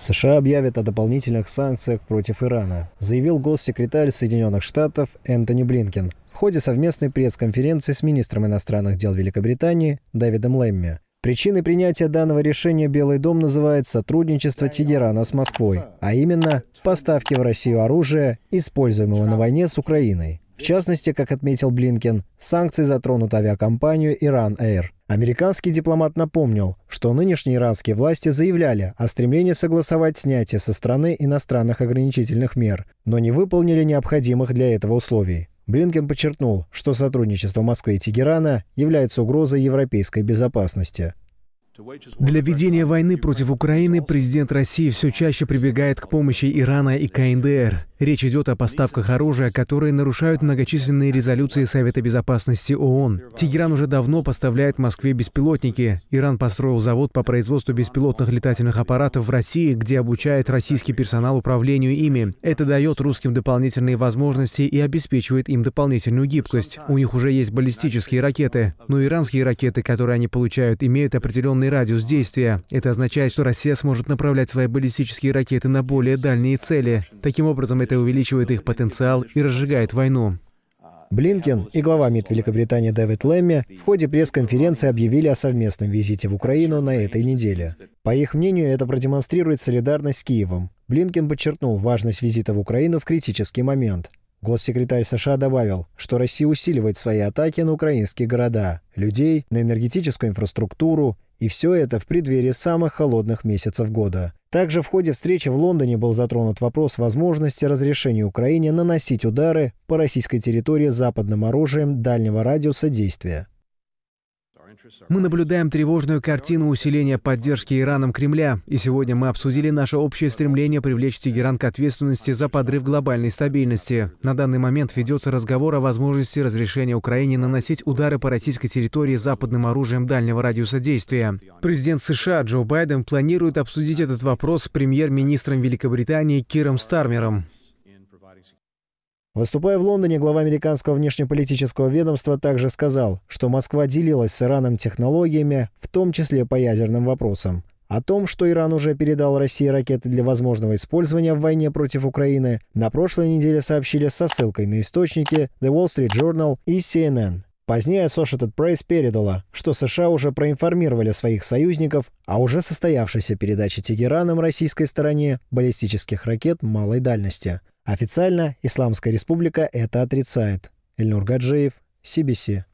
США объявят о дополнительных санкциях против Ирана, заявил госсекретарь Соединенных Штатов Энтони Блинкен в ходе совместной пресс-конференции с министром иностранных дел Великобритании Дэвидом Лэмми. Причиной принятия данного решения Белый дом называет сотрудничество Тегерана с Москвой, а именно поставки в Россию оружия, используемого на войне с Украиной. В частности, как отметил Блинкен, санкции затронут авиакомпанию «Иран Air, Американский дипломат напомнил, что нынешние иранские власти заявляли о стремлении согласовать снятие со стороны иностранных ограничительных мер, но не выполнили необходимых для этого условий. Блинкен подчеркнул, что сотрудничество Москвы и Тегерана является угрозой европейской безопасности. Для ведения войны против Украины президент России все чаще прибегает к помощи Ирана и КНДР. Речь идет о поставках оружия, которые нарушают многочисленные резолюции Совета Безопасности ООН. Тегеран уже давно поставляет Москве беспилотники. Иран построил завод по производству беспилотных летательных аппаратов в России, где обучает российский персонал управлению ими. Это дает русским дополнительные возможности и обеспечивает им дополнительную гибкость. У них уже есть баллистические ракеты, но иранские ракеты, которые они получают, имеют определенный радиус действия. Это означает, что Россия сможет направлять свои баллистические ракеты на более дальние цели. Таким образом, это увеличивает их потенциал и разжигает войну. Блинкен и глава МИД Великобритании Дэвид Лэмми в ходе пресс-конференции объявили о совместном визите в Украину на этой неделе. По их мнению, это продемонстрирует солидарность с Киевом. Блинкен подчеркнул важность визита в Украину в критический момент. Госсекретарь США добавил, что Россия усиливает свои атаки на украинские города, людей, на энергетическую инфраструктуру, и все это в преддверии самых холодных месяцев года. Также в ходе встречи в Лондоне был затронут вопрос возможности разрешения Украине наносить удары по российской территории западным оружием дальнего радиуса действия. Мы наблюдаем тревожную картину усиления поддержки Ираном Кремля, и сегодня мы обсудили наше общее стремление привлечь Тегеран к ответственности за подрыв глобальной стабильности. На данный момент ведется разговор о возможности разрешения Украине наносить удары по российской территории западным оружием дальнего радиуса действия. Президент США Джо Байден планирует обсудить этот вопрос с премьер-министром Великобритании Киром Стармером. Выступая в Лондоне, глава американского внешнеполитического ведомства также сказал, что Москва делилась с Ираном технологиями, в том числе по ядерным вопросам. О том, что Иран уже передал России ракеты для возможного использования в войне против Украины, на прошлой неделе сообщили со ссылкой на источники The Wall Street Journal и CNN. Позднее Associated Press передала, что США уже проинформировали своих союзников о уже состоявшейся передаче Тегераном российской стороне баллистических ракет малой дальности – Официально Исламская республика это отрицает. Эльнур Гаджиев, CBC.